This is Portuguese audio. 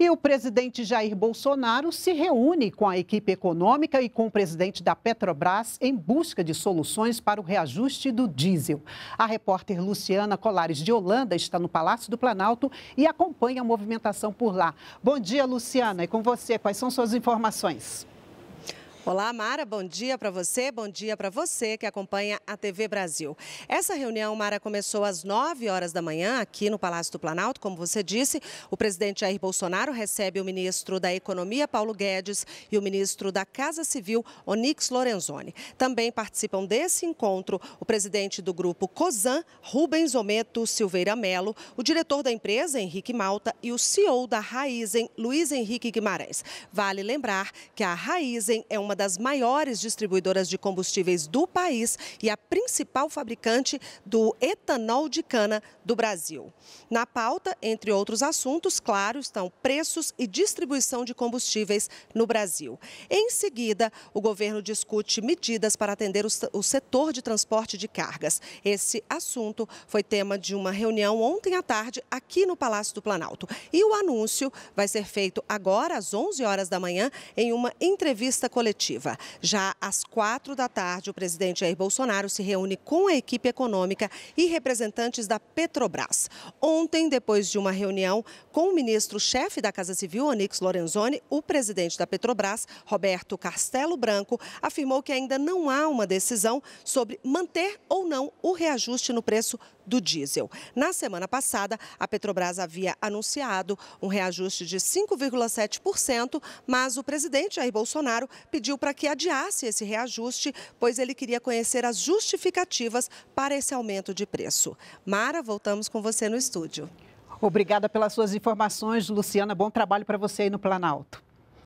E o presidente Jair Bolsonaro se reúne com a equipe econômica e com o presidente da Petrobras em busca de soluções para o reajuste do diesel. A repórter Luciana Colares de Holanda está no Palácio do Planalto e acompanha a movimentação por lá. Bom dia, Luciana. E com você, quais são suas informações? Olá, Mara, bom dia para você, bom dia para você que acompanha a TV Brasil. Essa reunião, Mara, começou às 9 horas da manhã aqui no Palácio do Planalto, como você disse. O presidente Jair Bolsonaro recebe o ministro da Economia, Paulo Guedes, e o ministro da Casa Civil, Onix Lorenzoni. Também participam desse encontro o presidente do grupo COSAN, Rubens Ometo Silveira Melo, o diretor da empresa, Henrique Malta, e o CEO da Raizen, Luiz Henrique Guimarães. Vale lembrar que a Raizen é uma das maiores distribuidoras de combustíveis do país e a principal fabricante do etanol de cana do Brasil. Na pauta, entre outros assuntos, claro, estão preços e distribuição de combustíveis no Brasil. Em seguida, o governo discute medidas para atender o setor de transporte de cargas. Esse assunto foi tema de uma reunião ontem à tarde aqui no Palácio do Planalto. E o anúncio vai ser feito agora às 11 horas da manhã em uma entrevista coletiva coletiva. Já às quatro da tarde, o presidente Jair Bolsonaro se reúne com a equipe econômica e representantes da Petrobras. Ontem, depois de uma reunião com o ministro-chefe da Casa Civil, Onix Lorenzoni, o presidente da Petrobras, Roberto Castelo Branco, afirmou que ainda não há uma decisão sobre manter ou não o reajuste no preço do diesel. Na semana passada, a Petrobras havia anunciado um reajuste de 5,7%, mas o presidente Jair Bolsonaro pediu pediu para que adiasse esse reajuste, pois ele queria conhecer as justificativas para esse aumento de preço. Mara, voltamos com você no estúdio. Obrigada pelas suas informações, Luciana. Bom trabalho para você aí no Planalto.